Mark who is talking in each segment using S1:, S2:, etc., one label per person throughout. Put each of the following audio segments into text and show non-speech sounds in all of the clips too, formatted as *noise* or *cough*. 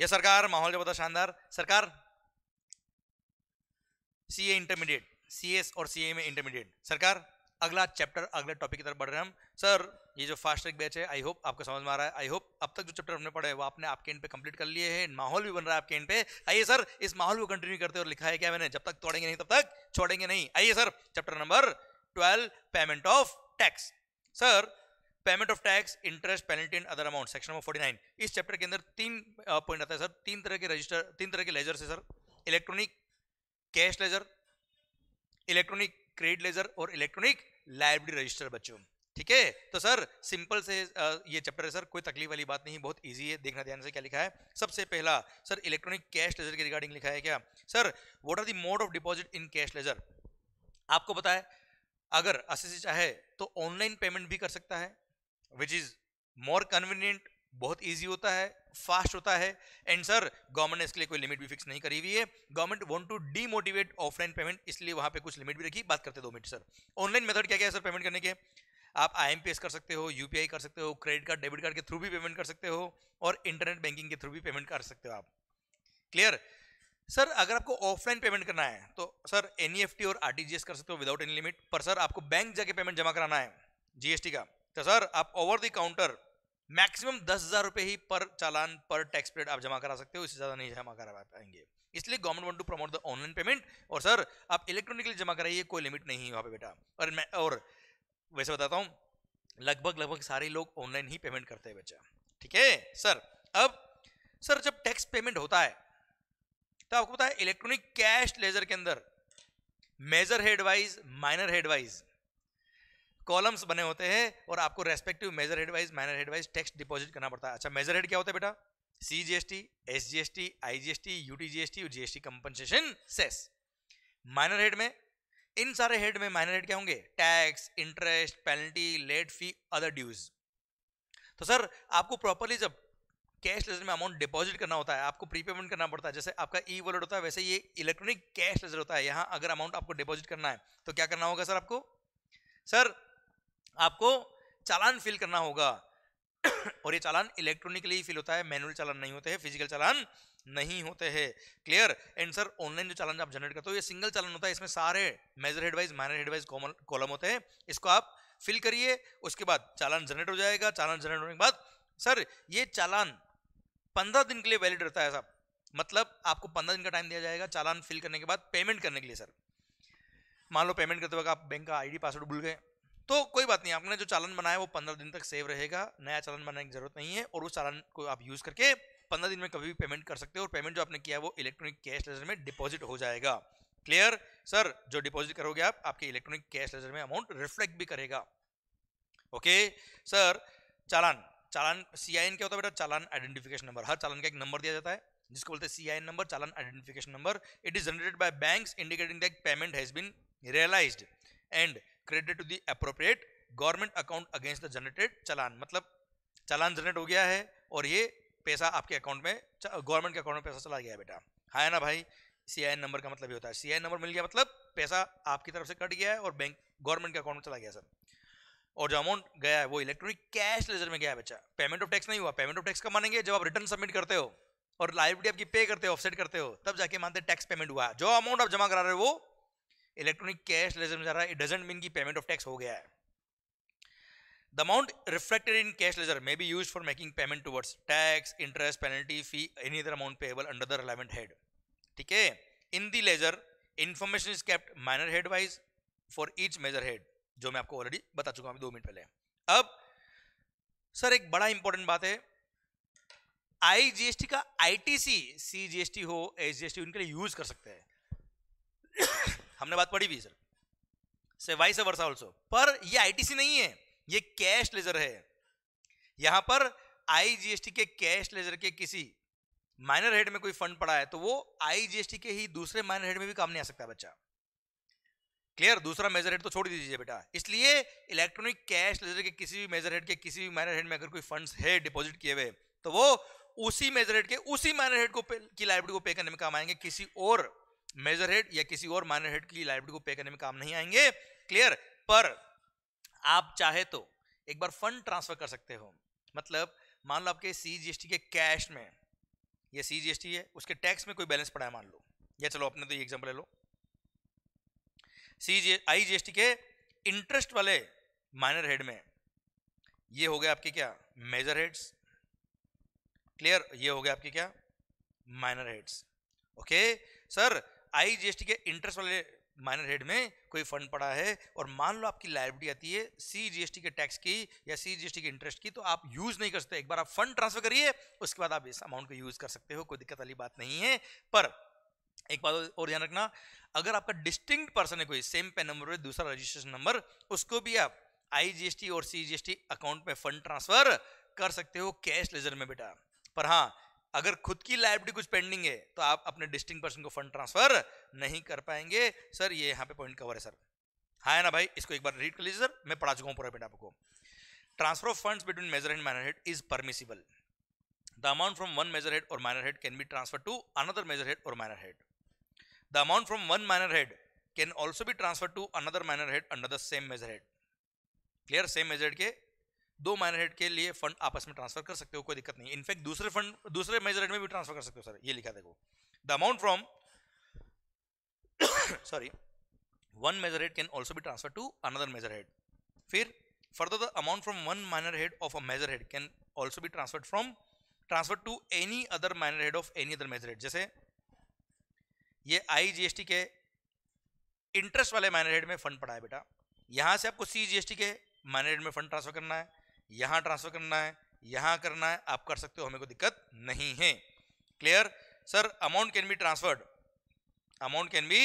S1: यह सरकार माहौल जबरदस्त शानदार सरकार सी ए इंटरमीडिएट सी एस और सी ए में इंटरमीडिएट सरकार अगला चैप्टर अगले टॉपिक की तरफ बढ़ रहे हैं हम सर ये जो फास्ट ट्रैक बैच है आई होप आपको समझ में आ रहा है आई होप अब तक जो चैप्टर हमने पढ़े वो आपने आपके एंड पे कंप्लीट कर लिए हैं माहौल भी बन रहा है आपके एंड पे आइए सर इस माहौल को कंटिन्यू करते और लिखा है क्या मैंने जब तक तोड़ेंगे नहीं तब तक छोड़ेंगे नहीं आइए sir chapter number twelve payment of tax sir payment of tax interest penalty and other amount section number 49 इस चैप्टर के अंदर तीन पॉइंट आता है सर तीन तरह के रजिस्टर तीन तरह के लेजर से sir electronic cash ledger electronic credit ledger और इलेक्ट्रॉनिक लाइब्रेरी रजिस्टर बच्चों ठीक है तो सर सिंपल से ये चैप्टर है सर कोई तकलीफ वाली बात नहीं बहुत इजी है देखना ध्यान से क्या लिखा है सबसे पहला सर इलेक्ट्रॉनिक कैश लेजर के रिगार्डिंग लिखा है क्या sir what are the mode of deposit in cash ledger आपको बताए अगर असेसी चाहे तो ऑनलाइन पेमेंट भी कर सकता है विच इज मोर कन्वीनियंट बहुत ईजी होता है फास्ट होता है एंड सर गवर्नमेंट ने इसके लिए कोई लिमिट भी फिक्स नहीं करी हुई है government want to demotivate offline payment इसलिए वहां पे कुछ लिमिट भी रखी बात करते दो मिनट सर ऑनलाइन मेथड क्या क्या है सर पेमेंट करने के आप आई कर सकते हो यू कर सकते हो क्रेडिट कार्ड डेबिट कार्ड के थ्रू भी पेमेंट कर सकते हो और इंटरनेट बैंकिंग के थ्रू भी पेमेंट कर सकते हो आप क्लियर सर अगर आपको ऑफलाइन पेमेंट करना है तो सर एन e और आर कर सकते हो विदाउट एनी लिमिट पर सर आपको बैंक जाके पेमेंट जमा कराना है जीएसटी का तो सर आप ओवर द काउंटर मैक्सिमम दस हज़ार रुपए ही पर चालान पर टैक्स पीरियड आप जमा करा सकते हो इससे ज़्यादा नहीं जमा करा पाएंगे इसलिए government want to promote the online payment और सर आप इलेक्ट्रॉनिकली जमा कराइए कोई लिमिट नहीं है वहाँ पे बेटा और मैं और वैसे बताता हूँ लगभग लगभग सारे लोग ऑनलाइन ही पेमेंट करते हैं बच्चा ठीक है सर अब सर जब टैक्स पेमेंट होता है तो आपको पता है इलेक्ट्रॉनिक कैश लेजर के अंदर major headwise minor headwise columns बने होते हैं और आपको respective major headwise minor headwise tax deposit करना पड़ता है अच्छा मेजर हेड क्या होता है बेटा C G S T S G S T I G S T U T G S T और GST compensation cess minor head में इन सारे हेड में माइनर हेड क्या होंगे tax interest penalty late fee other dues तो sir आपको properly जब कैश लेजर में अमाउंट डिपॉजिट करना होता है आपको प्रीपेमेंट करना पड़ता है जैसे आपका ई वॉलेट होता है वैसे ये इलेक्ट्रॉनिक कैश लेजर होता है यहाँ अगर अमाउंट आपको डिपॉजिट करना है तो क्या करना होगा सर आपको सर आपको चालान फिल करना होगा और ये चालान इलेक्ट्रॉनिकली फिल होता है मैनुअल चालान नहीं होते हैं फिजिकल चालान नहीं होते हैं क्लियर एंड सर ऑनलाइन जो चालान आप जनरेट करते हो ये सिंगल चालान होता है इसमें सारे major headwise minor headwise column होते हैं इसको आप फिल करिए उसके बाद चालान जनरेट हो जाएगा चालान जनरेट होने के बाद सर ये चालान पंद्रह दिन के लिए वैलिड रहता है साहब मतलब आपको पंद्रह दिन का टाइम दिया जाएगा चालान फिल करने के बाद पेमेंट करने के लिए सर मान लो पेमेंट करते वक्त आप बैंक का आईडी पासवर्ड भूल गए तो कोई बात नहीं आपने जो चालन बनाया वो पंद्रह दिन तक सेव रहेगा नया चालन बनाने की जरूरत नहीं है और उस चालन को आप यूज़ करके पंद्रह दिन में कभी भी पेमेंट कर सकते हो और पेमेंट जो आपने किया है वो इलेक्ट्रॉनिक कैश लेजर में डिपॉजिट हो जाएगा क्लियर सर जो डिपॉजिट करोगे आप आपके इलेक्ट्रॉनिक कैश लेजर में अमाउंट रिफ्लेक्ट भी करेगा ओके सर चालान चालान सी आई एन क्या होता है बेटा चालान आइडेंटिफिकेशन नंबर हर चालान का एक नंबर दिया जाता है जिसको बोलते हैं सी आई एन नंबर चालान identification number it is generated by banks indicating that payment has been realised and credit to the appropriate government account against the generated चलान मतलब चलान जनरेट हो गया है और ये पैसा आपके अकाउंट में गवर्नमेंट के अकाउंट में पैसा चला गया है बेटा हाँ ना भाई सी नंबर का मतलब ये होता है सी नंबर मिल गया मतलब पैसा आपकी तरफ से कट गया है और बैंक गवर्नमेंट के अकाउंट में चला गया सर और जो अमाउंट गया है वो इलेक्ट्रॉनिक कैश लेजर में गया बच्चा पेमेंट ऑफ टैक्स नहीं हुआ पेमेंट ऑफ टैक्स का मानेंगे जब आप रिटर्न सबमिट करते हो और लाइबिलिटी आपकी पे करते हो ऑफसेट करते हो तब जाके मानते टैक्स पेमेंट हुआ जो अमाउंट आप जमा करा रहे हो वो इलेक्ट्रॉनिक कैश लेजर में जा रहा है इट डजेंट मीन की पेमेंट ऑफ टैक्स हो गया है the amount reflected in cash ledger may be use for making payment towards tax interest penalty fee any other amount payable under the relevant head ठीक है in the ledger information is kept minor head wise for each major head जो मैं आपको already बता चुका हूं दो minute पहले अब सर एक बड़ा इंपॉर्टेंट बात है आईजीएसटी का आईटीसी सीजीएसटी हो एसजीएसटी उनके लिए यूज कर सकते हैं हमने बात पढ़ी भी सर से वाइस वर्षा ऑल्सो पर ये आईटीसी नहीं है ये कैश लेजर है यहां पर आईजीएसटी के कैश लेजर के किसी माइनर हेड में कोई फंड पड़ा है तो वो आईजीएसटी के ही दूसरे माइनर हेड में भी काम नहीं आ सकता बच्चा क्लियर दूसरा मेजर हेड तो छोड़ दीजिए बेटा इसलिए इलेक्ट्रॉनिक कैश लेजर के किसी भी मेजर हेड के किसी भी माइनर हेड में अगर कोई फंड्स है डिपॉजिट किए हुए तो वो उसी मेजर हेड के उसी माइनर हेड को पे, की लाइब्रेरी को पे करने में काम आएंगे किसी और मेजर हेड या किसी और माइनर हेड के लिए को पे करने में काम नहीं आएंगे क्लियर पर आप चाहे तो एक बार फंड ट्रांसफर कर सकते हो मतलब मान लो आपके टी के कैश में ये सीजीएसटी है उसके टैक्स में कोई बैलेंस पड़ा है मान लो या चलो अपने तो ये एग्जाम्पल ले लो सी एस टी के इंटरेस्ट वाले माइनर हेड में ये हो गया आपके क्या मेजर हेड्स क्लियर ये हो गया आपके क्या minor heads okay sir I GST के इंटरेस्ट वाले माइनर हेड में कोई फंड पड़ा है और मान लो आपकी लाइबिलिटी आती है सी जी एस टी के टैक्स की या सी जी एस टी के इंटरेस्ट की तो आप यूज नहीं कर सकते एक बार आप फंड ट्रांसफर करिए उसके बाद आप इस अमाउंट को यूज कर सकते हो कोई दिक्कत वाली बात नहीं है पर एक बात और ध्यान रखना अगर आपका डिस्टिंक्ट पर्सन है कोई सेम पे नंबर दूसरा रजिस्ट्रेशन नंबर उसको भी आप आईजीएसटी और सीजीएसटी अकाउंट में फंड ट्रांसफर कर सकते हो कैश लेजर में बेटा पर हाँ अगर खुद की लाइबिलिटी कुछ पेंडिंग है तो आप अपने डिस्टिंग पर्सन को फंड ट्रांसफर नहीं कर पाएंगे सर ये यहाँ पे पॉइंट कवर है सर हाँ है ना भाई इसको एक बार रीड कर लीजिए सर मैं पढ़ा चुका हूँ पूरा पॉइंट आपको transfer of funds between major and minor head is permissible the amount from one major head और minor head can be transfer to another major head और minor head the amount from one minor head can also भी transfer to another minor head under the same major head clear same major head के दो minor head के लिए fund आपस में transfer कर सकते हो कोई दिक्कत नहीं इनफैक्ट दूसरे फंड दूसरे मेजर हेड में भी ट्रांसफर कर सकते हो सर ये लिखा देखो the amount from sorry one major head can also भी transfer to another major head फिर further the amount from one minor head of a major head can also भी transfer from transfer to any other minor head of any other major head जैसे ये IGST के interest वाले minor head में fund पड़ा है बेटा यहां से आपको सी जी एस टी के माइनर हेड में फंड ट्रांसफर करना है यहाँ ट्रांसफ़र करना है यहाँ करना है आप कर सकते हो हमें कोई दिक्कत नहीं है clear sir amount can be transferred amount can be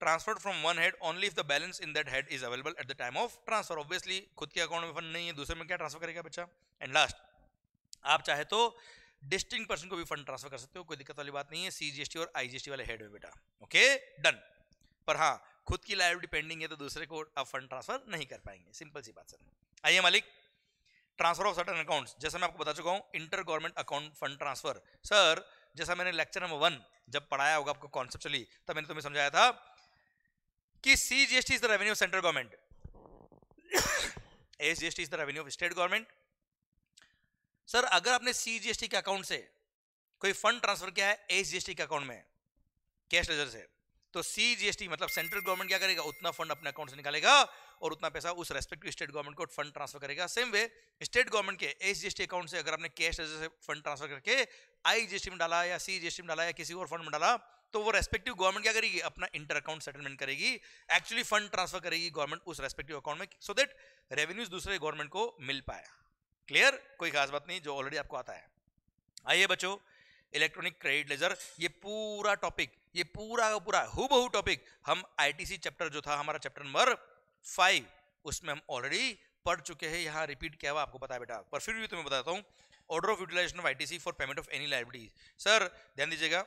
S1: transferred from one head only if the balance in that head is available at the time of transfer obviously खुद के अकाउंट में फंड नहीं है दूसरे में क्या ट्रांसफर करेगा बच्चा एंड लास्ट आप चाहे तो डिस्टिंग पर्सन को भी फंड ट्रांसफर कर सकते हो कोई दिक्कत वाली बात नहीं है सीजीएसटी और आईजीएसटी वाले हेड में बेटा ओके डन पर हाँ खुद की लाइव पेंडिंग है तो दूसरे को आप फंड ट्रांसफर नहीं कर पाएंगे सिंपल सी बात सर आइए मालिक ट्रांसफर ऑफ सर्टन अकाउंट्स जैसे मैं आपको बता चुका हूँ inter government account fund transfer sir जैसा मैंने लेक्चर नंबर वन जब पढ़ाया होगा आपको कॉन्सेप्ट चली तब मैंने तुम्हें समझाया था कि C G S T is the revenue of central government S G S T is the revenue of state government sir अगर आपने सी जी एस टी के अकाउंट से कोई फंड ट्रांसफर किया है एस जी एस टी के account में cash ledger से तो सी जी एस टी मतलब सेंट्रल गवर्नमेंट क्या करेगा उतना फंड अपने अकाउंट से निकालेगा और उतना पैसा उस रेस्पेक्टिव स्टेट गवर्नमेंट को फंड ट्रांसफर करेगा सेम वे स्टेट गवर्नमेंट के एस जी अकाउंट से अगर आपने कैश से फंड ट्रांसफर करके आई जी में डाला या सी जी में डाला या किसी और फंड में डाला तो वो रेस्पेक्टिव गवर्नमेंट क्या करेगी अपना इंटर अकाउंट सेटलमेंट करेगी एक्चुअली फंड ट्रांसफर करेगी गवर्नमेंट उस रेस्पेक्टिव अकाउंट में सो देट रेवेन्यूज दूसरे गवर्नमेंट को मिल पाए क्लियर कोई खास बात नहीं जो ऑलरेडी आपको आता है आइए बच्चो इलेक्ट्रॉनिक क्रेडिट लेजर ये पूरा टॉपिक ये पूरा का पूरा हु टॉपिक हम आईटीसी चैप्टर जो था हमारा चैप्टर नंबर फाइव उसमें हम ऑलरेडी पढ़ चुके हैं यहाँ रिपीट क्या हुआ आपको पता है बेटा पर फिर भी तुम्हें बताता हूँ order of utilization of ITC for payment of any libraries sir ध्यान दीजिएगा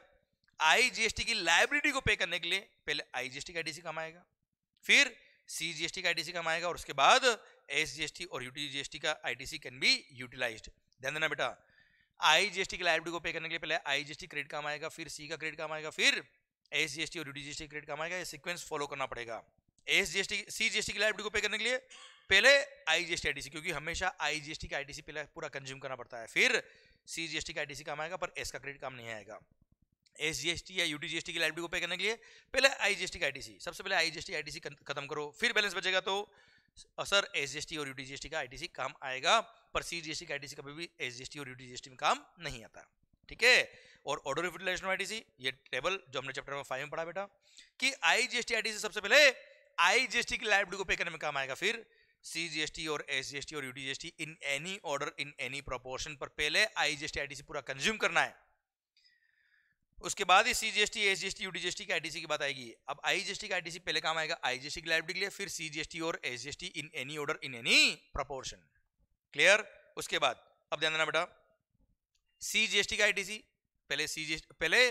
S1: आईजीएसटी की लाइब्रेटी को पे करने के लिए पहले आईजीएसटी का आई कमाएगा फिर सी टी का आईटीसी कमाएगा और उसके बाद एसजीएसटी और यूटीजीएसटी का सी कैन बी यूटिलाइज ध्यान देना बेटा आईजीएसटी की लाइब्रेटी को पे करने के लिए पहले I G S T credit काम आएगा फिर सी का क्रेडिट काम आएगा फिर टी और यूटीजीएसटी क्रेडिट काम आएगा ये सीक्वेंस फॉलो करना पड़ेगा S G S T C G S T की लाइबिलिटी को पे करने के लिए पहले I G S T I D C क्योंकि हमेशा आई जी एस टी का आई डी सी पहले पूरा कंज्यूम करना पड़ता है फिर सी जी एस टी का आई डी सी काम आएगा पर एस का क्रेडिट काम नहीं आएगा एस जी एस टी या U T G S T की लाइबिलिटी को पे करने के लिए पहले आई जी एस टी का आई डी सी सबसे पहले I G S T I D C खत्म करो फिर बैलेंस बचेगा तो sir S G S T और U T G S T का आई डी सी काम आएगा पर सी जी एस टी का आई डी सी कभी भी एस जी एस टी और U T G S T में काम नहीं आता ठीक है और order of utilization I T C ये टेबल जो हमने चैप्टर में फाइव में पढ़ा बेटा कि I G S T I T C सबसे पहले आई जी एस टी की लाइबिलिटी को पे करने में काम आएगा फिर सी जी एस टी और एस जी एस टी और U D G S T in any order in any proportion पर पहले I G S T I D C पूरा कंज्यूम करना है उसके बाद ही C G G S S S T T U D G S T की I D सी की बात आएगी अब आई जी एस टी की आई डी सी पहले काम आएगा आई जी एस टी की लाइबिलिटी के लिए फिर सी जी एस टी और S S G T in any order in any proportion clear उसके बाद अब ध्यान देना बेटा सी जी एस सीजीएसटी का सी पहले सी जी एस टी पहले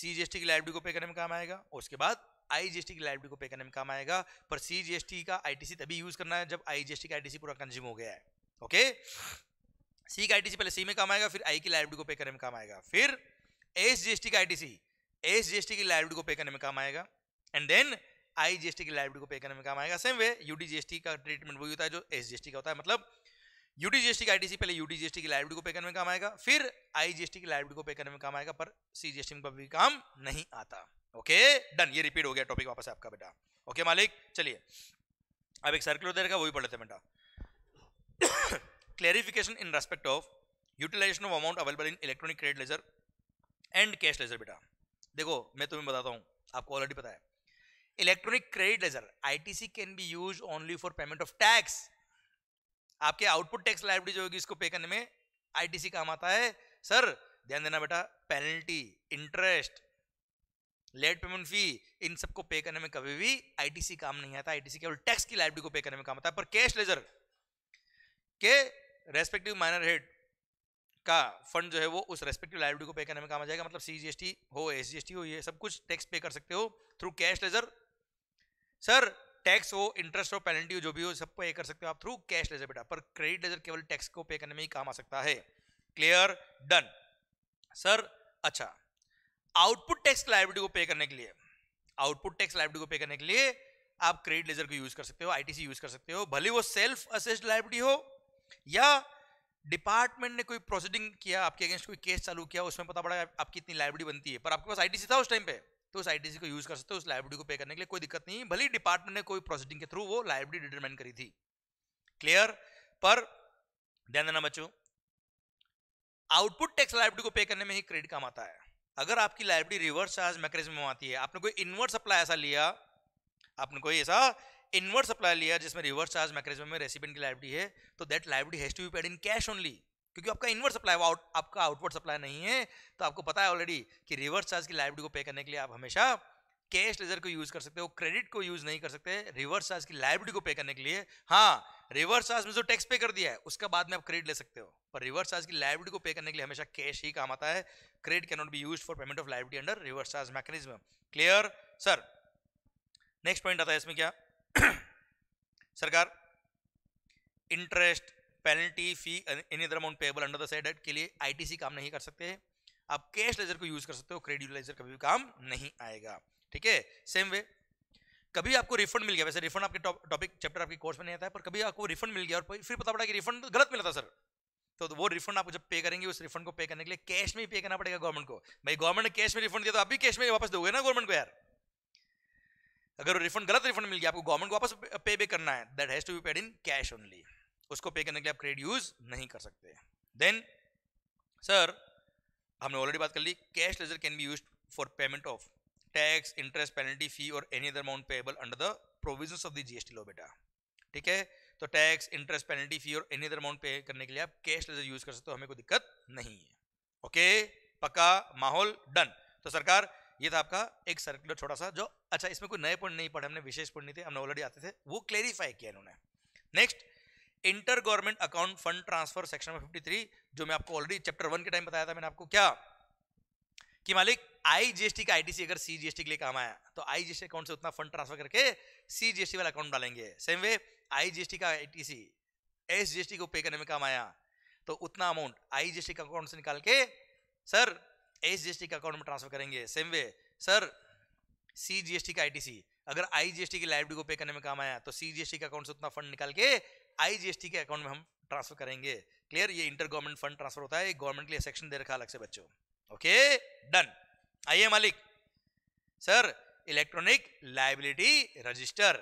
S1: सी जी एस टी की लाइबिलिटी को पे करने में काम आएगा उसके बाद आईजीएसटी की लाइब्रेरी को पे करने में काम आएगा पर सीजीएसटी का आईटीसी तभी यूज करना है जब आईजीएसटी का आईटीसी पूरा कंज्यूम हो गया है ओके सी का आईटीसी पहले सी में काम आएगा फिर आई की लाइब्रेरी को पे करने में काम आएगा फिर एस जीएसटी का आईटीसी एस जीएसटी की लाइब्रेरी को पे करने में काम आएगा एंड देन आई जीएसटी की लाइब्रेरी को पे करने में काम आएगा सेम वे यूडी जीएसटी का ट्रीटमेंट वही होता है जो एस जीएसटी का होता है मतलब यूटीजीएसटी का आईटीसी पहले यूटीजीएसटी की लाइब्रेरी को पे करने में काम आएगा फिर आईजीएसटी की लाइब्रेरी को पे करने में काम आएगा पर सीजीएसटी में कभी काम नहीं आता ओके डन ये रिपीट हो गया टॉपिक वापस आपका बेटा ओके मालिक चलिए अब एक सर्कुलर दे वो भी पढ़ लेते हैं बेटा clarification in respect of utilization of amount available in electronic credit ledger and cash ledger बेटा देखो मैं तुम्हें बताता हूँ आपको ऑलरेडी पता है electronic credit ledger ITC can be use only for payment of tax आपके आउटपुट टैक्स लाइब्रेरी जो होगी इसको पे करने में आईटीसी काम आता है सर ध्यान देना बेटा penalty interest late payment fee इन सबको पे करने में कभी भी आईटीसी काम नहीं आता आईटीसी केवल टैक्स की लाइब्रेरी को पे करने में काम आता है पर कैश लेजर के रेस्पेक्टिव माइनर हेड का फंड जो है वो उस रेस्पेक्टिव लाइब्रेरी को पे करने में काम आ जाएगा मतलब सीजीएसटी हो एसजीएसटी हो ये सब कुछ टैक्स पे कर सकते हो through cash ledger sir tax हो इंटरेस्ट हो पेनल्टी हो जो भी हो सब पे कर सकते हो आप थ्रू कैश लेजर बेटा पर क्रेडिट लेजर केवल टैक्स को पे करने में ही काम आ सकता है क्लियर डन सर अच्छा आउटपुट टैक्स लाइब्रेटी को पे करने के लिए आउटपुट टैक्स लाइब्रेटी को पे करने के लिए आप क्रेडिट लेजर को यूज कर सकते हो आईटीसी यूज कर सकते हो भले वो सेल्फ असेस्ड लाइब्रेटी हो या डिपार्टमेंट ने कोई प्रोसीडिंग किया आपके अगेंस्ट कोई केस चालू किया उसमें पता पड़ा आपकी इतनी लाइब्रेटी बनती है पर आपके पास आईटीसी था उस टाइम पे तो उस आई को यूज कर सकते हो उस लाइब्रेरी को पे करने के लिए कोई दिक्कत नहीं भले डिपार्टमेंट ने कोई प्रोसीडिंग के थ्रू वो लाइब्रेरी डिटरमाइन करी थी क्लियर पर ध्यान देना बच्चों आउटपुट टैक्स लाइब्रेरी को पे करने में ही क्रेडिट काम आता है अगर आपकी लाइब्रेरी रिवर्स चार्ज मैकेनिज्म में आती है आपने कोई इन्वर्स सप्लाई ऐसा लिया आपने कोई ऐसा इन्वर्स सप्लाई लिया जिसमें रिवर्स चार्ज मैकेनिज्म में रेसिपेंट की लाइब्रेरी है तो that library has to be paid in cash only क्योंकि आपका इनवर्स सप्लाई आउट आपका आउटवर्ड सप्लाई नहीं है तो आपको पता है ऑलरेडी कि रिवर्स चार्ज की लाइबिलिटी को पे करने के लिए आप हमेशा कैश लेजर को यूज कर सकते हो क्रेडिट को यूज नहीं कर सकते रिवर्स चार्ज की लाइबिलिटी को पे करने के लिए हाँ रिवर्स चार्ज में जो टैक्स पे कर दिया है उसका बाद में आप क्रेडिट ले सकते हो पर रिवर्स चार्ज की लाइबिलिटी को पे करने के लिए हमेशा कैश ही काम आता है credit can not be use for payment of liability under reverse charge mechanism clear sir next point आता है इसमें क्या *coughs* सरकार interest penalty fee any other amount payable under the side के लिए आईटीसी काम नहीं कर सकते आप कैश लेजर को यूज कर सकते हो क्रेडिट लेजर कभी भी काम नहीं आएगा ठीक है सेम वे कभी आपको रिफंड मिल गया वैसे रिफंड आपके टॉपिक चैप्टर आपके कोर्स में नहीं आता है पर कभी आपको रिफंड मिल गया और फिर पता पड़ा कि रिफंड गलत मिला था सर तो, तो वो रिफंड आप जब पे करेंगे उस रिफंड को पे करने के लिए कैश में ही पे करना पड़ेगा गवर्नमेंट को भाई गवर्नमेंट ने कैश में रिफंड दिया तो आप भी कैश में वापस दोगे ना गवर्नमेंट को यार अगर रिफंड गलत रिफंड मिल गया आपको गवर्नमेंट को वापस पे बे करना है that has to be paid in cash only उसको पे करने के लिए आप क्रेडिट यूज नहीं कर सकते देन सर हमने ऑलरेडी बात कर ली cash ledger can be use for payment of tax interest penalty fee और any other amount payable under the provision of the GST law बेटा ठीक है तो टैक्स इंटरेस्ट पेनल्टी फी और एनी अदर अमाउंट पे करने के लिए आप कैश लेजर यूज कर सकते हो हमें कोई दिक्कत नहीं है ओके पक्का माहौल डन तो सरकार ये था आपका एक सर्कुलर छोटा सा जो अच्छा इसमें कोई नए पॉइंट नहीं पढ़े हमने विशेष पॉइंट नहीं थे हमने ऑलरेडी आते थे वो क्लेरिफाई किया इन्होंने next inter government account fund transfer section number fifty three जो मैं आपको ऑलरेडी चैप्टर वन के टाइम बताया था मैंने आपको क्या कि मालिक आईजीएसटी का आईटीसी अगर सीजीएसटी के लिए काम आया तो आईजीएसटी अकाउंट से उतना फंड ट्रांसफर करके सीजीएसटी वाला अकाउंट डालेंगे सेम वे आईजीएसटी का आईटीसी एसजीएसटी को पे करने में काम आया तो उतना अमाउंट आईजीएसटी का अकाउंट से निकाल के सर एसजीएसटी का अकाउंट में ट्रांसफर करेंगे सेम वे सर सीजीएसटी का आईटीसी अगर आईजीएसटी की लाइब्रेरी को पे करने में काम आया तो सीजीएसटी का अकाउंट से उतना फंड निकाल के आईजीएसटी के अकाउंट में हम ट्रांसफर करेंगे क्लियर ये इंटर गवर्नमेंट फंड ट्रांसफर होता है गवर्नमेंट के लिए सेक्शन दे रखा अलग से बच्चों ओके डन आइए मालिक sir electronic liability register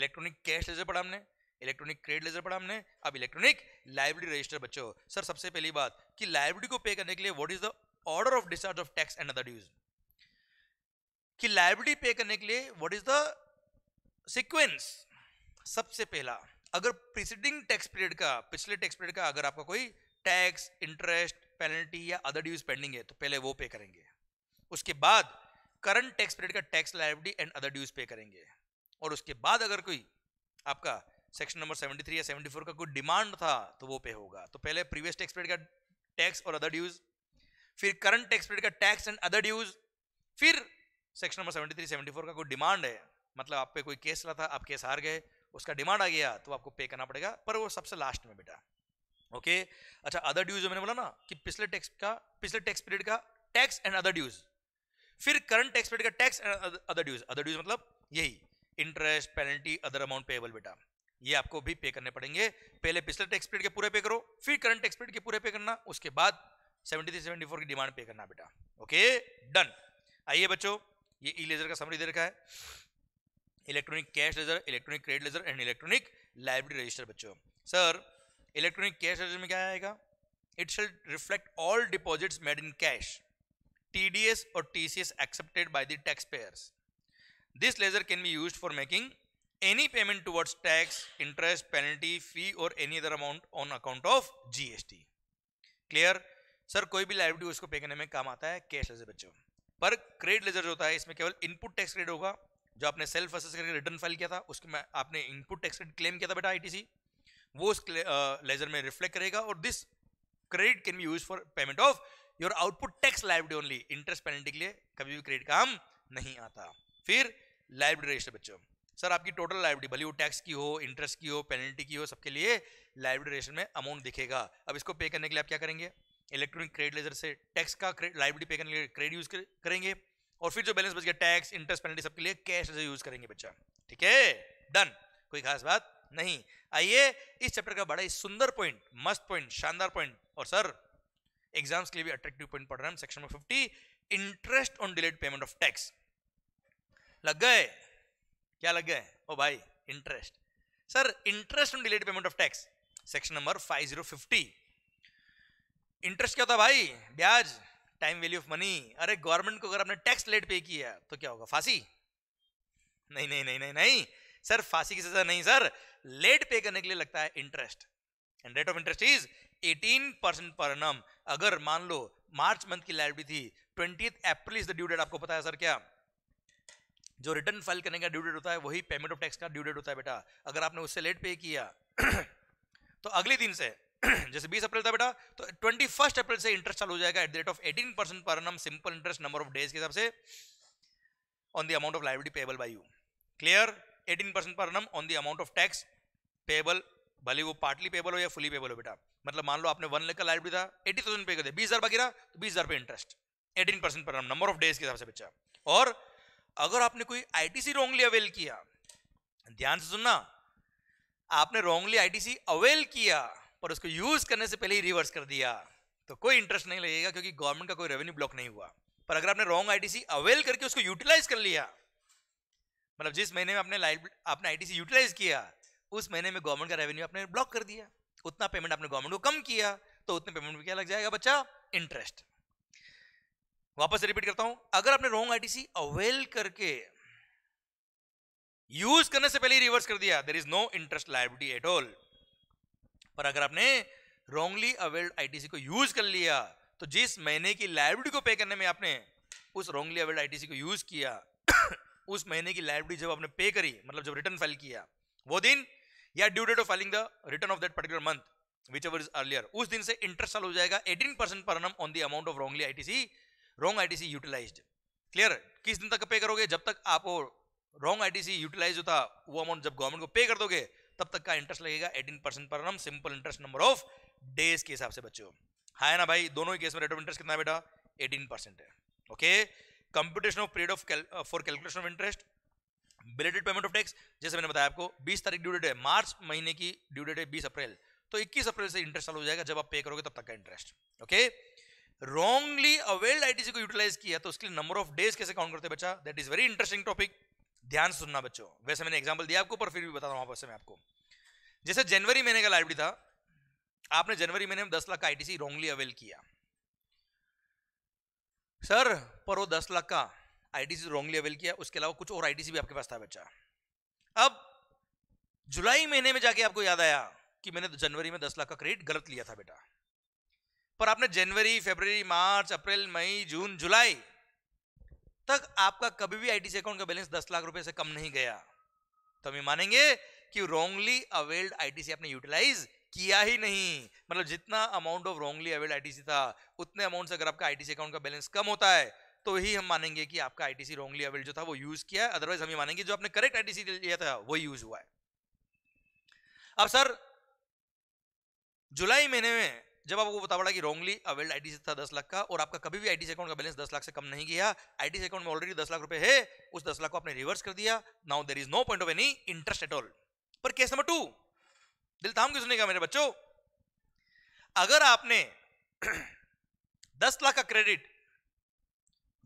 S1: electronic cash ledger पढ़ा हमने इलेक्ट्रॉनिक क्रेडिट लेजर पढ़ा हमने अब इलेक्ट्रॉनिक लाइबिलिटी रजिस्टर बच्चों सर सबसे पहली बात कि लाइबिलिटी को पे करने के लिए what is the order of discharge of tax and other dues कि लाइबिलिटी पे करने के लिए व्हाट इज द सीक्वेंस सबसे पहला अगर प्रिसीडिंग टैक्स पीरियड का पिछले टैक्स पीरियड का अगर आपका कोई टैक्स इंटरेस्ट पेनल्टी या अदर ड्यूज पेंडिंग है तो पहले वो पे करेंगे उसके बाद करंट टैक्स पीरियड का tax liability and other dues pay करेंगे और उसके बाद अगर कोई आपका सेक्शन नंबर 73 या 74 का कोई डिमांड था तो वो पे होगा तो पहले प्रीवियस टैक्स पीरियड का टैक्स और अदर ड्यूज फिर करंट टैक्स पीरियड का टैक्स एंड अदर ड्यूज फिर सेक्शन नंबर 73 74 का कोई डिमांड है मतलब आप पे कोई केस चला था आप केस हार गए उसका डिमांड आ गया तो आपको पे करना पड़ेगा पर वो सबसे लास्ट में बेटा ओके अच्छा अदर ड्यूज मैंने बोला ना कि पिछले टैक्स का पिछले टैक्स पीरियड का टैक्स एंड अदर ड्यूज फिर करंट टैक्स पीरियड का tax and other dues other dues मतलब यही interest penalty other amount payable बेटा ये आपको भी पे करने पड़ेंगे पहले पिछले टैक्स पीरियड के पूरे पे करो फिर करंट टैक्स पीरियड के पूरे पे करना उसके बाद 73 74 की डिमांड पे करना बेटा ओके डन आइए बच्चों ये ई लेजर का समरी दे रखा है electronic cash ledger electronic credit ledger and electronic library register बच्चों सर इलेक्ट्रॉनिक कैश रजिस्टर में क्या आएगा it shall reflect all deposits made in cash TDS or TCS accepted by the taxpayers. This ledger can be used for making any payment towards tax, interest, penalty, fee or any other amount on account of GST. Clear sir कोई भी लाइब्रेटी उसको pay करने में काम आता है cash ledger बच्चों पर क्रेडिट लेजर जो होता है इसमें केवल इनपुट टैक्स क्रेडिट होगा जो आपने सेल्फ असेस करके रिटर्न फाइल किया था उसके में आपने इनपुट टैक्स क्लेम किया था बेटा आईटीसी वो उस लेजर में रिफ्लेक्ट करेगा और this credit can be use for payment of your output tax library only interest penalty के लिए कभी भी क्रेडिट काम नहीं आता फिर लाइब्रेरी रजिस्टर बच्चों सर आपकी टोटल लाइब्रेरी भले वो टैक्स की हो इंटरेस्ट की हो पेनल्टी की हो सबके लिए लाइब्रेरी रजिस्टर में अमाउंट दिखेगा अब इसको पे करने के लिए आप क्या करेंगे इलेक्ट्रॉनिक क्रेडिट लेजर से टैक्स का लाइब्रेरी पे करने के लिए क्रेडिट यूज करेंगे और फिर जो बैलेंस बच गया टैक्स इंटरेस्ट पेनल्टी सबके लिए कैश रिजर्व यूज करेंगे बच्चा ठीक है डन कोई खास बात नहीं आइए इस चैप्टर का बड़ा ही सुंदर पॉइंट मस्त पॉइंट शानदार पॉइंट और सर एग्जाम्स के लिए भी अट्रैक्टिव पॉइंट पढ़ रहे हैं section number fifty interest on delayed payment of tax लग गए क्या लग गए ओ भाई interest sir interest on delayed payment of tax section number five zero fifty interest क्या होता भाई ब्याज टाइम वैल्यू ऑफ मनी अरे गवर्नमेंट को अगर आपने टैक्स लेट पे किया तो क्या होगा फांसी नहीं नहीं नहीं नहीं नहीं सर फांसी की सजा नहीं सर लेट पे करने के लिए लगता है interest and rate of interest is 18 percent per annum अगर मान लो मार्च मंथ की लाइब्रेरी थी twenty April is the due date आपको पता है सर क्या जो रिटर्न फाइल करने का ड्यू डेट होता है वही पेमेंट ऑफ टैक्स का ड्यू डेट होता है बेटा अगर आपने उससे लेट पे किया *clears throat* तो अगले दिन से *clears throat* जैसे 20 अप्रैल था बेटा तो 21 अप्रैल से इंटरेस्ट चालू हो जाएगा at the rate of 18 percent per annum simple interest number of days के हिसाब से on the amount of liability payable by you clear 18 percent per annum on the amount of tax payable भले वो partly payable हो या fully payable हो बेटा मतलब मान लो आपने वन लेकर का लाइबिलिटी था एटी थाउजेंड पे कर दिया बीस हज़ार बाकी रहा तो बीस हज़ार पे इंटरेस्ट एटीन परसेंट पर नंबर ऑफ डेज के हिसाब से बच्चा और अगर आपने कोई आईटीसी रॉन्गली अवेल किया ध्यान से सुनना आपने रॉन्गली आईटीसी अवेल किया पर उसको यूज करने से पहले ही रिवर्स कर दिया तो कोई इंटरेस्ट नहीं लगेगा क्योंकि गवर्नमेंट का कोई रेवेन्यू ब्लॉक नहीं हुआ पर अगर आपने रॉन्ग आईटीसी अवेल करके उसको यूटिलाइज कर लिया मतलब जिस महीने में आपने आपने आईटीसी यूटिलाइज किया उस महीने में गवर्नमेंट का रेवेन्यू आपने ब्लॉक कर दिया उतना पेमेंट आपने गवर्नमेंट को कम किया तो उतने पेमेंट में क्या लग जाएगा बच्चा इंटरेस्ट वापस रिपीट करता हूं अगर आपने रॉन्ग आईटीसी अवेल करके यूज करने से पहले रिवर्स कर दिया there is no interest liability at all पर अगर आपने रॉन्गली अवेल्ड आईटीसी को यूज कर लिया तो जिस महीने की लाइब्रेरी को पे करने में आपने उस रॉन्गली अवेल्ड आईटीसी को यूज किया *coughs* उस महीने की लाइब्रेरी जब आपने पे करी मतलब जब रिटर्न फाइल किया वो दिन या due date of filing the return of that particular month whichever is earlier उस दिन से इंटरेस्ट साल हो जाएगा eighteen percent per annum on the amount of wrongly ITC wrong ITC utilise clear किस दिन तक पे करोगे जब तक आप रॉन्ग आईटीसी यूटिलाइज होता वो अमाउंट जब गवर्नमेंट को पे कर दोगे तब तक का इंटरेस्ट लगेगा एटीन परसेंट पर simple interest number of days के हिसाब से बच्चों हाँ ना भाई दोनों ही केस में रेट ऑफ इंटरेस्ट कितना है बेटा एटीन परसेंट है okay computation of period of for calculation of interest belated payment of tax जैसे मैंने बताया आपको बीस तारीख ड्यू डेट है मार्च महीने की ड्यू डेट है बीस अप्रैल तो इक्कीस अप्रैल से इंटरेस्ट चालू हो जाएगा जब आप पे करोगे तब तक का interest okay wrongly availed ITC को यूटिलाइज किया तो उसके लिए नंबर ऑफ डेज कैसे काउंट करते बच्चा that is very interesting topic ध्यान सुनना बच्चों वैसे मैंने एग्जाम्पल दिया आपको पर फिर भी बता रहा हूँ वापस मैं आपको जैसे जनवरी महीने का लाइब्रेरी था आपने जनवरी महीने में दस लाख का आईटीसी रॉन्गली अवेल किया सर पर वो दस लाख का आईटीसी रॉन्गली अवेल किया उसके अलावा कुछ और आईटीसी भी आपके पास था बच्चा अब जुलाई महीने में जाके आपको याद आया कि मैंने जनवरी में दस लाख का क्रेडिट गलत लिया था बेटा पर आपने जनवरी फेबर मार्च अप्रैल मई जून जुलाई तक आपका कभी भी आईटीसी अकाउंट का बैलेंस दस लाख रुपए से कम नहीं गया तो हम ये मानेंगे कि रॉन्गली अवेल्ड आईटीसी आपने यूटिलाइज किया ही नहीं मतलब जितना amount of wrongly availed ITC था उतने अमाउंट से अगर आपका आईटीसी अकाउंट का बैलेंस कम होता है तो ही हम मानेंगे कि आपका आईटीसी रॉन्गली अवेल्ड जो था वो यूज किया है अदरवाइज हम ये मानेंगे जो आपने करेक्ट आईटीसी लिया था वो यूज हुआ है अब सर जुलाई महीने में जब आपको पता पड़ा कि रॉन्गली अवेल्ड आईडी से था दस लाख का और आपका कभी भी आईडी अकाउंट का बैलेंस दस लाख से कम नहीं गया आईडी अकाउंट में ऑलरेडी दस लाख रुपए है उस दस लाख को आपने रिवर्स कर दिया now there is no point of any interest at all पर केस नंबर टू दिल थाम के सुनेगा मेरे बच्चों अगर आपने *clears throat* दस लाख का क्रेडिट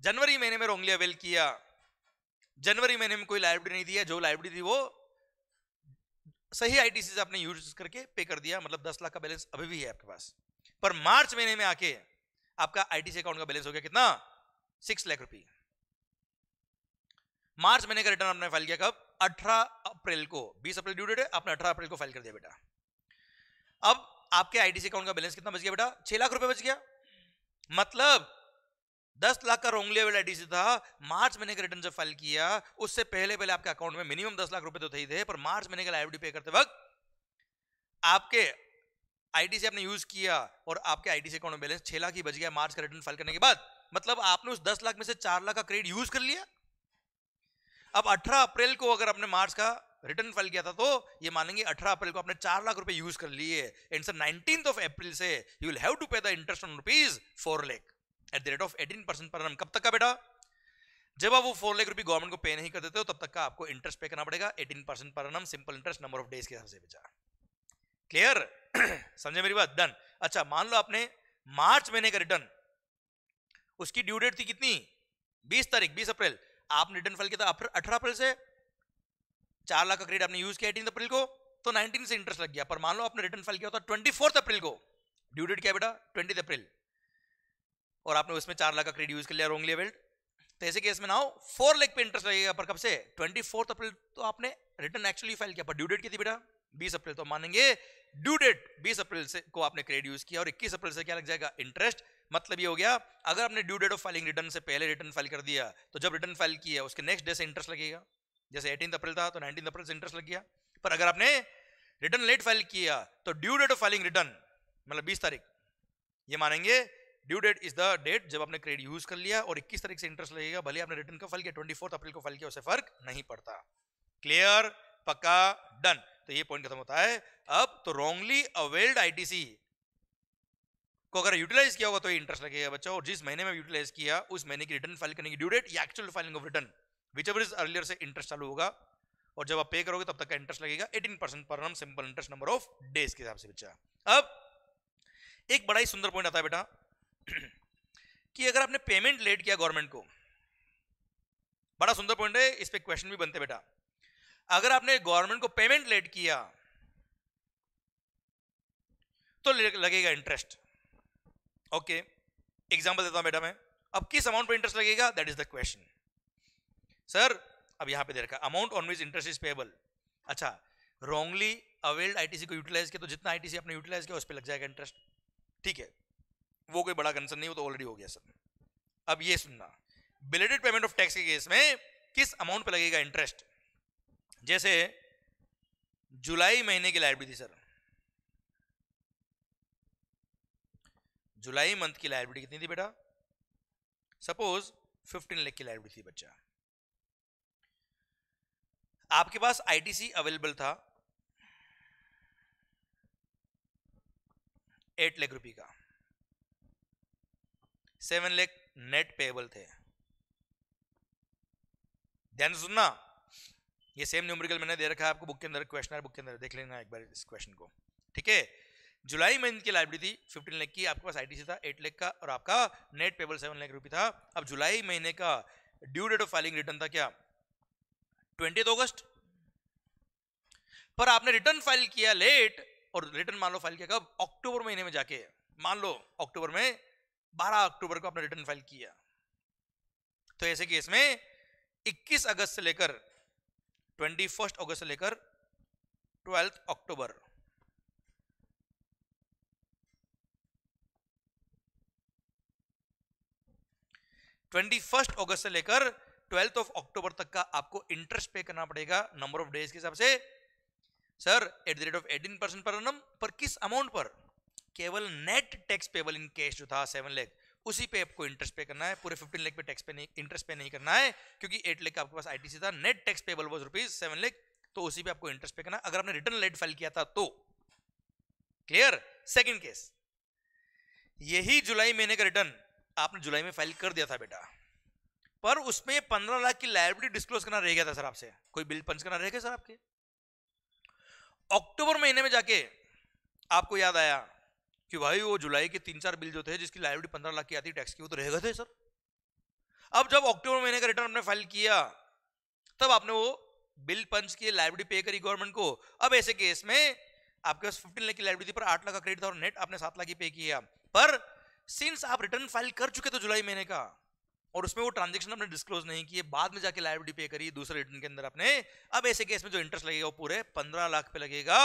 S1: जनवरी महीने में रोंगली अवेल किया जनवरी महीने में कोई लाइब्रेरी नहीं दिया जो लाइब्रेरी थी वो सही आईटीसी से आपने यूज करके पे कर दिया मतलब दस लाख का बैलेंस अभी भी है आपके पास पर मार्च महीने में आके आपका आईटीसी अकाउंट का बैलेंस हो गया कितना सिक्स लाख रुपये मार्च महीने का रिटर्न आपने फाइल किया कब अठारह अप्रैल को बीस अप्रैल ड्यू डेट है आपने अठारह अप्रैल को फाइल कर दिया बेटा अब आपके आईटीसी अकाउंट का बैलेंस कितना बच गया बेटा छह लाख रुपए बच गया मतलब दस लाख का रोंग लेवल आईटीसी था मार्च महीने का रिटर्न जब फाइल किया उससे पहले पहले आपके अकाउंट में मिनिमम दस लाख रुपए तो थे ही थे पर मार्च महीने का लाइव ड्यू पे करते वक्त आपके आईडी से आपने यूज किया और आपके आईडी से अकाउंट बैलेंस छह लाख ही बच गया मार्च का रिटर्न फाइल करने के बाद मतलब आपने उस दस लाख में से चार लाख का क्रेडिट यूज कर लिया अब अठारह अप्रैल को अगर आपने मार्च का रिटर्न फाइल किया था तो ये मानेंगे अठारह अप्रैल को आपने चार लाख रुपए यूज कर लिए and sir 19th of April से you will have to pay the interest on rupees four lakh at the rate of eighteen percent पर कब तक का बेटा जब आप वो फोर लाख रुपए गवर्नमेंट को पे नहीं कर देते हो तब तक का आपको इंटरेस्ट पे करना पड़ेगा एटीन परसेंट पर simple interest number of days के हिसाब से बेचा क्लियर *clears throat* समझे मेरी बात डन अच्छा मान लो आपने मार्च महीने का रिटर्न उसकी ड्यू डेट थी कितनी बीस तारीख बीस अप्रैल आपने रिटर्न फाइल किया था अठारह अप्रैल से चार लाख का क्रेडिट आपने यूज किया एटीन अप्रैल को तो नाइनटीन से इंटरेस्ट लग गया पर मान लो आपने रिटर्न फाइल किया था ट्वेंटी अप्रैल को ड्यू डेट क्या बेटा ट्वेंटी अप्रैल और आपने उसमें चार लाख का क्रेडिट यूज कर लिया रोंगली वेल्ट तो ऐसे केस में ना हो फोर लेख पे इंटरेस्ट लगेगा पर कब से ट्वेंटी अप्रैल तो आपने रिटर्न एक्चुअली फाइल किया पर ड्यू डेट की थी बेटा बीस अप्रैल तो मानेंगे ड्यू डेट बीस अप्रैल से को आपने क्रेडिट यूज किया और इक्कीस अप्रैल से क्या लग जाएगा इंटरेस्ट मतलब ये हो गया अगर आपने due date of filing return से पहले रिटर्न फाइल कर दिया तो जब रिटर्न फाइल किया उसके नेक्स्ट डे से इंटरेस्ट लगेगा जैसे एटीन अप्रैल था तो नाइनटीन अप्रैल से इंटरेस्ट लग गया पर अगर आपने रिटर्न लेट फाइल किया तो due date of filing return मतलब बीस तारीख ये मानेंगे due date is the date जब आपने क्रेडिट यूज कर लिया और इक्कीस तारीख से इंटरेस्ट लगेगा भले आपने रिटर्न का फाइल किया ट्वेंटी अप्रैल को फाइल किया उसे फर्क नहीं पड़ता क्लियर पक्का डन तो ये पॉइंट खत्म होता है अब तो रॉन्गली अवेल्ड आईटीसी को अगर यूटिलाइज किया होगा तो ये इंटरेस्ट लगेगा बच्चा और जिस महीने में यूटिलाइज किया उस महीने की रिटर्न फाइल करने की ड्यूडेट या actual filing of return whichever is earlier से इंटरेस्ट चालू होगा और जब आप पे करोगे तब तक का इंटरेस्ट लगेगा एटीन परसेंट पर हम simple interest number of days के हिसाब से बच्चा अब एक बड़ा ही सुंदर पॉइंट आता है बेटा *clears throat* कि अगर आपने पेमेंट लेट किया गवर्नमेंट को बड़ा सुंदर पॉइंट है इस पर क्वेश्चन भी बनते बेटा अगर आपने गवर्नमेंट को पेमेंट लेट किया तो लगेगा इंटरेस्ट ओके एग्जाम्पल देता हूं बेटा मैं अब किस अमाउंट पर इंटरेस्ट लगेगा that is the question sir अब यहां पे दे रखा amount on which interest is payable अच्छा रॉन्गली अवेल्ड आईटीसी को यूटिलाइज किया तो जितना आईटीसी आपने यूटिलाइज किया उस पर लग जाएगा इंटरेस्ट ठीक है वो कोई बड़ा कंसर्न नहीं हो तो ऑलरेडी हो गया सर अब ये सुनना बिलेटेड पेमेंट ऑफ टैक्स के केस में किस अमाउंट पे लगेगा इंटरेस्ट जैसे जुलाई महीने की लाइब्रेरी थी सर जुलाई मंथ की लाइब्रेरी कितनी थी बेटा सपोज 15 लेख की लाइब्रेरी थी बच्चा आपके पास आईटीसी अवेलेबल था एट लेख रुपी का सेवन लेख नेट पेबल थे ध्यान सुनना ये सेम न्यूमरिकल मैंने दे रखा है आपको बुक के अंदर क्वेश्चन बुक के अंदर देख लेना एक बार इस क्वेश्चन को ठीक है जुलाई में की लाइब्रेरी थी फिफ्टीन लेख की आपके पास आईटीसी था एट लेख का और आपका नेट पेबल सेवन लेख रुपये था अब जुलाई महीने का due date of filing return था क्या ट्वेंटी अगस्त पर आपने रिटर्न फाइल किया लेट और रिटर्न मान लो फाइल किया कब अक्टूबर महीने में जाके मान लो अक्टूबर में 12 अक्टूबर को आपने रिटर्न फाइल किया तो ऐसे केस में 21 अगस्त से लेकर ट्वेंटी फर्स्ट अगस्त से लेकर ट्वेल्थ अक्टूबर ट्वेंटी फर्स्ट अगस्त से लेकर ट्वेल्थ ऑफ अक्टूबर तक का आपको इंटरेस्ट पे करना पड़ेगा नंबर ऑफ डेज के हिसाब से sir at the rate of eighteen percent पर पर किस अमाउंट पर केवल net tax payable in cash जो था सेवन लैख उसी पे आपको इंटरेस्ट पे करना है पूरे फिफ्टीन लेख पे टैक्स पे नहीं इंटरेस्ट पे नहीं करना है क्योंकि एट लेख आपके पास आईटीसी था net tax payable was rupees seven lakh तो उसी पे आपको इंटरेस्ट पे करना अगर आपने रिटर्न लेट फाइल किया था तो क्लियर सेकेंड केस यही जुलाई महीने का रिटर्न आपने जुलाई में फाइल कर दिया था बेटा पर उसमें पंद्रह लाख की लाइबिलिटी डिस्क्लोज करना रह गया था सर आपसे कोई बिल पंच करना रह गया सर आपके अक्टूबर महीने में जाके आपको याद आया कि भाई वो जुलाई के तीन चार बिल जो थे जिसकी लाइब्रेरी पंद्रह लाख की आती टैक्स की वो तो रह गए थे सर अब जब अक्टूबर महीने का रिटर्न फाइल किया तब आपने वो बिल पंच किए लाइब्रेरी पे करी गवर्नमेंट को अब ऐसे केस में आपके पास फिफ्टीन लाख की लाइब्रेरी थी पर आठ लाख का क्रेडिट था और नेट आपने सात लाख की पे किया पर सिंस आप रिटर्न फाइल कर चुके थे जुलाई महीने का और उसमें वो ट्रांजेक्शन आपने डिस्क्लोज नहीं किए बाद में जाके लाइब्रेरी पे करी दूसरे रिटर्न के अंदर आपने अब ऐसे केस में जो इंटरेस्ट लगेगा वो पूरे पंद्रह लाख पे लगेगा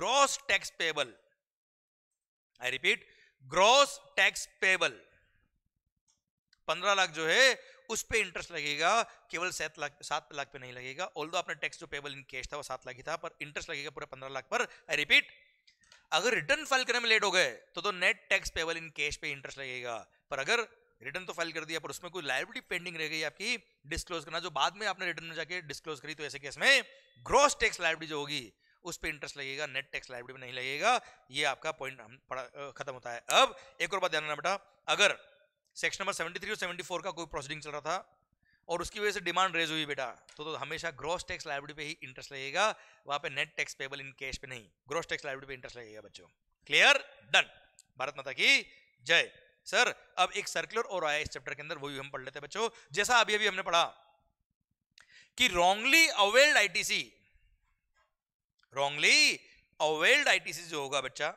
S1: gross tax payable I repeat gross tax payable पंद्रह लाख जो है उस पर इंटरेस्ट लगेगा केवल सात लाख सात लाख पे नहीं लगेगा ऑल दो अपना टैक्स जो पेबल इन कैश था वो सात लाख ही था पर इंटरेस्ट लगेगा पूरा पंद्रह लाख पर आई रिपीट अगर रिटर्न फाइल करने में लेट हो गए तो तो net tax payable in cash पे इंटरेस्ट लगेगा पर अगर रिटर्न तो फाइल कर दिया पर उसमें कोई लाइबिलिटी पेंडिंग रह गई आपकी डिस्क्लोज करना जो बाद में आपने रिटर्न में जाके डिस्क्लोज करी तो ऐसे केस में ग्रॉस टैक्स लाइबिलिटी जो होगी उस पर इंटरेस्ट लगेगा नेट टैक्स लाइब्रेरी में नहीं लगेगा ये आपका पॉइंट खत्म होता है अब एक और बात ध्यान रखना बेटा अगर सेक्शन नंबर 73 और 74 का कोई प्रोसीडिंग चल रहा था और उसकी वजह से डिमांड रेज हुई बेटा तो, तो हमेशा ग्रॉस टैक्स लाइब्रेरी पे ही इंटरेस्ट लगेगा वहां पे net tax payable in cash पे नहीं ग्रॉस टैक्स लाइब्रेरी पे इंटरेस्ट लगेगा बच्चों क्लियर डन भारत माता की जय सर अब एक सर्कुलर और आया इस चैप्टर के अंदर वो भी हम पढ़ लेते हैं बच्चों जैसा अभी अभी हमने पढ़ा कि wrongly availed ITC wrongly availed ITC जो होगा बच्चा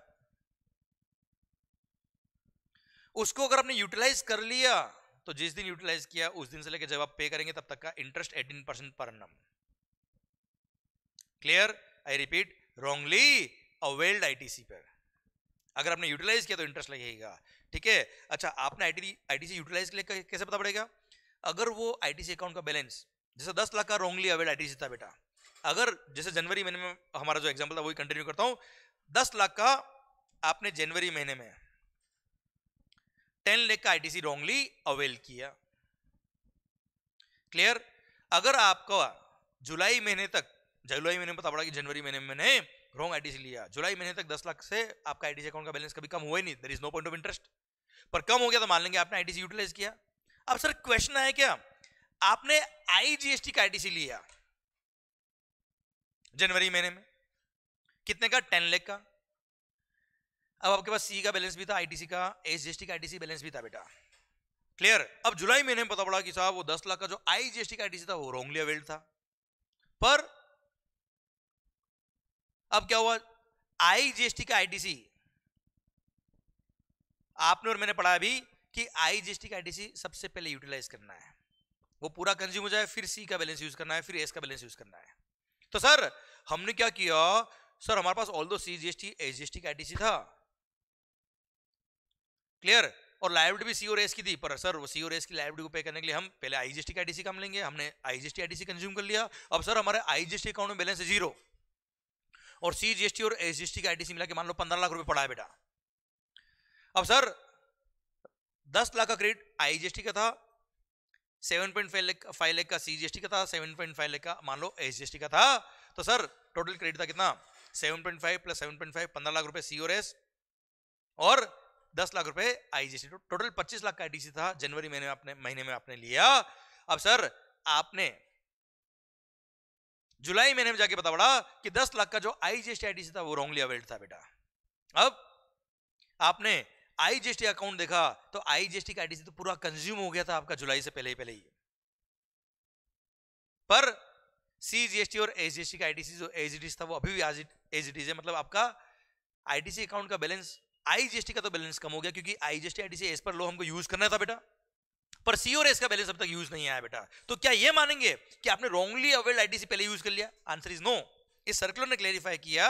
S1: उसको अगर आपने यूटिलाइज कर लिया तो जिस दिन यूटिलाइज किया उस दिन से लेकर जब आप पे करेंगे तब तक का interest eighteen percent per annum clear I repeat wrongly availed ITC पर अगर आपने यूटिलाइज किया तो इंटरेस्ट लगेगा ठीक है अच्छा आपने आईटी आईटीसी यूटिलाइज के कैसे पता पड़ेगा अगर वो आईटीसी अकाउंट का बैलेंस जैसे दस लाख का रॉन्गली अवेल्ड आईटीसी था बेटा अगर जैसे जनवरी महीने में हमारा जो एग्जाम्पल था वही कंटिन्यू करता हूं दस लाख का आपने जनवरी महीने में टेन लेख का आईटीसी रॉन्गली अवेल किया क्लियर अगर आपका जुलाई महीने तक जुलाई महीने में पता पड़ा कि जनवरी महीने में मैंने रॉन्ग आईटीसी लिया जुलाई महीने तक दस लाख से आपका आईटीसी अकाउंट का बैलेंस कभी कम हुआ ही नहीं there is no point of interest पर कम हो गया तो मान लेंगे आपने आईटीसी यूटिलाइज किया अब सर क्वेश्चन आया क्या आपने आईजीएसटी का आईटीसी लिया जनवरी महीने में कितने का टेन लेख का अब आपके पास सी का बैलेंस भी था आईटीसी का एसजीएसटी का आईटीसी बैलेंस भी था बेटा क्लियर अब जुलाई महीने में पता पड़ा कि साहब वो दस लाख का जो आईजीएसटी का आईटीसी था वो रोंगली अवेल्ड था पर अब क्या हुआ आईजीएसटी का आईटीसी आपने और मैंने पढ़ा अभी कि आईजीएसटी का आईटीसी सबसे पहले यूटिलाइज करना है वो पूरा कंज्यूम हो जाए फिर सी का बैलेंस यूज करना है फिर एस का बैलेंस यूज करना है तो सर हमने क्या किया सर हमारे पास ऑल दो C G S T S G S T का आईटीसी था क्लियर और लाइब्रेरी भी सी और एस की थी पर सर वो सी और एस की लाइब्रेरी को पे करने के लिए हम पहले आईजीएसटी का आईटीसी काम लेंगे हमने आईजीएसटी आईटीसी कंज्यूम कर लिया अब सर हमारे आईजीएसटी अकाउंट में बैलेंस है जीरो और सी टी और एस का आईटीसी मिला के मान लो पंद्रह लाख रुपए पड़ा है बेटा अब सर दस लाख का क्रेडिट आईजीएसटी का था seven point five lakh five lakh का सीजीएसटी का था सेवन पॉइंट फाइव लेख का मान लो एसजीएसटी का था तो सर टोटल क्रेडिट था कितना seven point five plus seven point five पंद्रह लाख रुपए सी और एस और दस लाख रुपए आईजीएसटी टोटल तो पच्चीस लाख का डीसी था जनवरी महीने में आपने महीने में आपने लिया अब सर आपने जुलाई महीने में जाके पता पड़ा कि दस लाख का जो आईजीएसटी आईडीसी था वो रॉन्गली अवेल्ड था बेटा अब आपने आईजीएसटी अकाउंट देखा तो आईजीएसटी का आईटीसी तो पूरा कंज्यूम हो गया था आपका जुलाई से पहले ही पहले ही पर सीजीएसटी और एसजीएसटी का आईटीसी जो एजीडीसी था वो अभी भी एजीडीसी है मतलब आपका आईटीसी अकाउंट का बैलेंस आईजीएसटी का तो बैलेंस कम हो गया क्योंकि आईजीएसटी आईटीसी एस पर लो हमको यूज करना था बेटा पर सी और एस का बैलेंस अब तक यूज नहीं आया बेटा तो क्या ये मानेंगे कि आपने रॉन्गली अवेल्ड आईटीसी पहले यूज कर लिया आंसर इज नो इस सर्कुलर ने क्लेरिफाई किया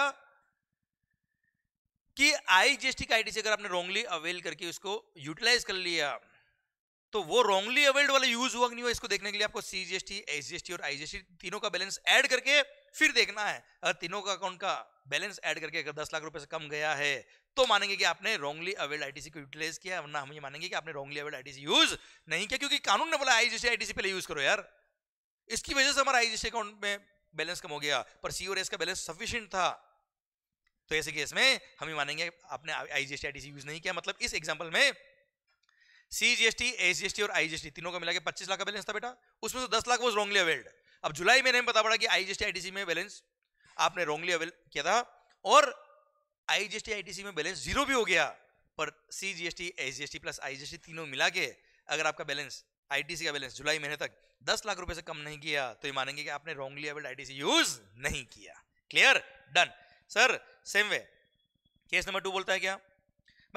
S1: कि आई जीएसटी आईडी से अगर आपने रॉन्गली अवेल करके उसको यूटिलाइज कर लिया तो वो रॉन्गली अवेल्ड वाला यूज हुआ नहीं हुआ इसको देखने के लिए आपको सी जी एस जीएसटी और आई जीएसटी तीनों का बैलेंस ऐड करके फिर देखना है अगर तीनों का अकाउंट का बैलेंस ऐड करके अगर दस लाख रुपए से कम गया है तो मानेंगे कि आपने रॉन्गली अवेल्ड आईटीसी को यूटिलाइज किया वरना हम ये मानेंगे कि आपने रॉन्गली अवेल्ड आईटीसी यूज नहीं किया क्योंकि कानून ने बोला आईजीएसटी आईटीसी पहले यूज करो यार इसकी वजह से हमारा आईजीएसटी अकाउंट में बैलेंस कम हो गया पर सी और एस का बैलेंस सफिशियंट था तो ऐसे केस में हम ही मानेंगे आपने आई जी एस यूज नहीं किया मतलब इस एग्जाम्पल में C G S T S G S T और आई जी एस टी तीनों को मिला के पच्चीस लाख का बैलेंस था बेटा उसमें से दस लाख वो रॉन्गली अवेल्ड अब जुलाई में नहीं पता पड़ा कि I G S T I T C में बैलेंस आपने रॉन्गली अवेल किया था और I G S T I T C में बैलेंस जीरो भी हो गया पर C G S T S G S T plus I G S T तीनों मिला के अगर आपका बैलेंस आईटीसी का बैलेंस जुलाई महीने तक दस लाख रुपए से कम नहीं किया तो ये मानेंगे कि आपने रॉन्गली अवेल्ड आईटीसी यूज नहीं किया clear done sir same way case number two बोलता है क्या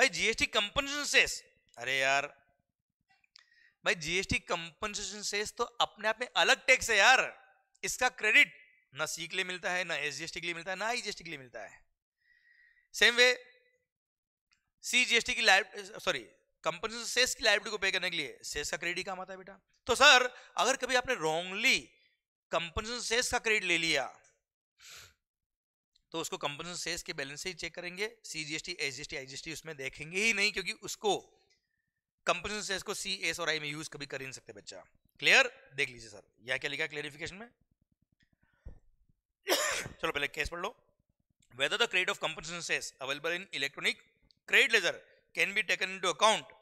S1: भाई जीएसटी कंपनसेशन सेस अरे यार भाई जीएसटी कंपनसेशन सेस तो अपने आप में अलग टैक्स है यार इसका क्रेडिट ना सी के लिए मिलता है ना एसजीएसटी के लिए मिलता है ना आईजीएसटी के लिए मिलता है सेम वे सी जीएसटी की सॉरी कंपनसेशन सेस की लाइबिलिटी को पे करने के लिए सेस का क्रेडिट काम आता है बेटा तो सर अगर कभी आपने रॉन्गली कंपनसेशन सेस का क्रेडिट ले लिया तो उसको कंपनी सेल्स के बैलेंस से ही चेक करेंगे सीजीएसटी एसजीएसटी आईजीएसटी उसमें देखेंगे ही नहीं क्योंकि उसको कंपनी सेल्स को सी एस और आई में यूज कभी कर ही नहीं सकते बच्चा क्लियर देख लीजिए सर यह क्या लिखा क्लियरिफिकेशन में चलो पहले केस पढ़ लो whether the credit of compensation सेल्स available in electronic credit ledger can be taken into account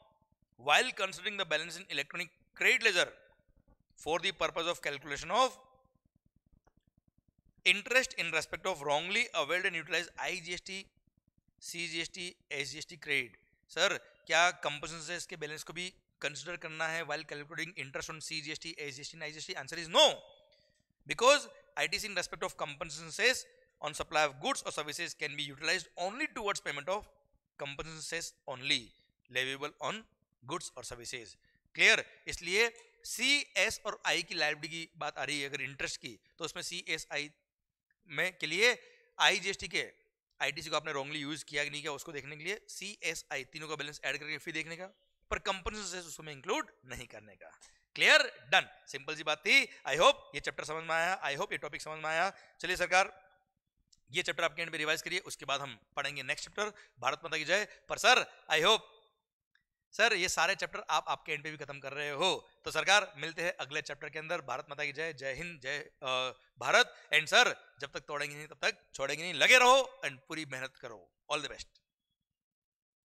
S1: while considering the balance in electronic credit ledger for the purpose of calculation of interest in respect of wrongly availed and utilized IGST, CGST, SGST credit. Sir, क्या कंपोजन से इसके balance को भी consider करना है while calculating interest on C G S T S G S T I G S T answer is no because I T C in respect of compensation cess on supply of goods और services can be utilise only towards payment of compensation cess only leviable on goods और services clear इसलिए C S और आई की library की बात आ रही है अगर इंटरेस्ट की तो उसमें सी एस आई में के लिए आई जी एस टी के आई टी सी को आपने रॉन्गली यूज किया कि नहीं किया उसको देखने के लिए सी एस आई तीनों का बैलेंस ऐड करके फिर देखने का पर कंपनी उसमें इंक्लूड नहीं करने का क्लियर डन सिंपल सी बात थी आई होप ये चैप्टर समझ में आया आई होप ये टॉपिक समझ में आया चलिए सरकार ये चैप्टर आपके एंड में रिवाइज करिए उसके बाद हम पढ़ेंगे नेक्स्ट चैप्टर भारत माता की जय पर सर आई होप सर ये सारे चैप्टर आप आपके एंड पे भी खत्म कर रहे हो तो सरकार मिलते हैं अगले चैप्टर के अंदर भारत माता की जय जय हिंद जय भारत एंड सर जब तक तोड़ेंगे नहीं तब तक छोड़ेंगे नहीं लगे रहो एंड पूरी मेहनत करो ऑल द बेस्ट